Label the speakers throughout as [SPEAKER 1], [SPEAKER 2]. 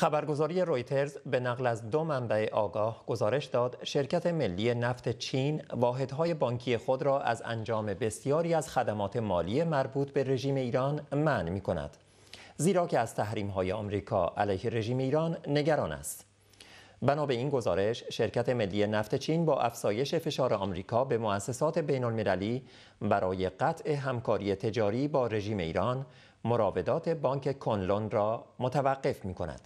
[SPEAKER 1] خبرگزاری رویترز به نقل از دو منبع آگاه گزارش داد شرکت ملی نفت چین واحدهای بانکی خود را از انجام بسیاری از خدمات مالی مربوط به رژیم ایران منع می کند. زیرا که از تحریم های آمریکا علیه رژیم ایران نگران است. بنا به این گزارش شرکت ملی نفت چین با افزایش فشار آمریکا به مؤسسات بین المللی برای قطع همکاری تجاری با رژیم ایران مراودات بانک کنلون را متوقف می کند.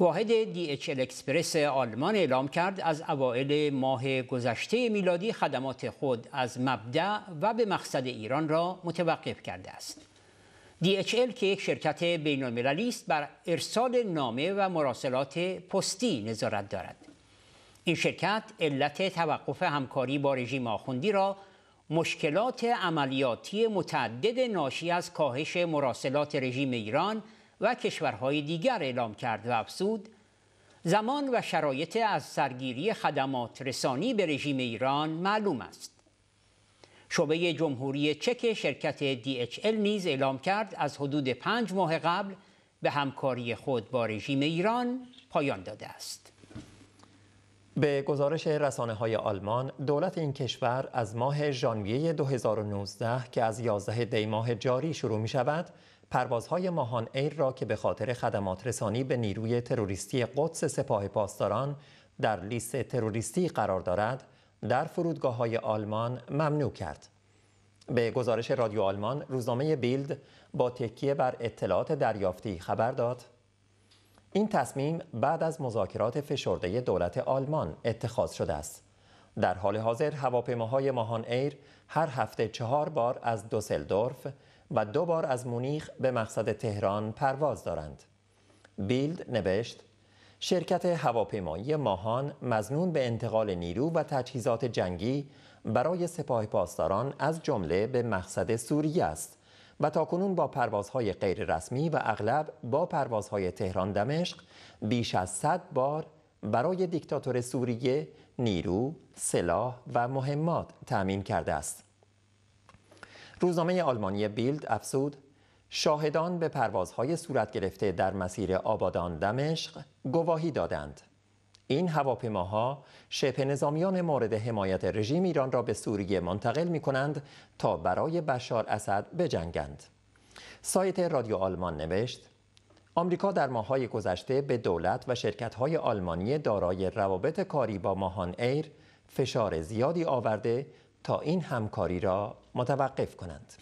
[SPEAKER 2] واحد دی اچل اکسپرس آلمان اعلام کرد از اوایل ماه گذشته میلادی خدمات خود از مبدع و به مقصد ایران را متوقف کرده است. DHL که یک شرکت بین است بر ارسال نامه و مراسلات پستی نظارت دارد. این شرکت علت توقف همکاری با رژیم آخوندی را مشکلات عملیاتی متعدد ناشی از کاهش مراسلات رژیم ایران و کشورهای دیگر اعلام کرد و افزود زمان و شرایط از سرگیری خدمات رسانی به رژیم ایران معلوم است شعبه جمهوری چک شرکت DHL نیز اعلام کرد از حدود پنج ماه قبل به همکاری خود با رژیم ایران پایان داده است
[SPEAKER 1] به گزارش رسانه های آلمان، دولت این کشور از ماه ژانویه 2019 که از 11 دی ماه جاری شروع می شود، پروازهای ماهان ایر را که به خاطر خدمات رسانی به نیروی تروریستی قدس سپاه پاسداران در لیست تروریستی قرار دارد، در فرودگاه های آلمان ممنوع کرد. به گزارش رادیو آلمان، روزنامه بیلد با تکیه بر اطلاعات دریافتی خبر داد این تصمیم بعد از مذاکرات فشرده دولت آلمان اتخاذ شده است. در حال حاضر هواپیماهای ماهان ایر هر هفته چهار بار از دوسلدورف و دو بار از مونیخ به مقصد تهران پرواز دارند. بیلد نوشت شرکت هواپیمایی ماهان مزنون به انتقال نیرو و تجهیزات جنگی برای سپاه پاسداران از جمله به مقصد سوریه است و تاکنون با پروازهای غیررسمی و اغلب با پروازهای تهران دمشق بیش از 100 بار برای دیکتاتور سوریه نیرو، سلاح و مهمات تأمین کرده است. روزنامه آلمانی بیلد افسود شاهدان به پروازهای صورت گرفته در مسیر آبادان دمشق گواهی دادند. این هواپیماها شبه نظامیان مورد حمایت رژیم ایران را به سوریه منتقل می کنند تا برای بشار اسد بجنگند. سایت رادیو آلمان نوشت آمریکا در ماه‌های گذشته به دولت و شرکت‌های آلمانی دارای روابط کاری با ماهان ایر فشار زیادی آورده تا این همکاری را متوقف کنند.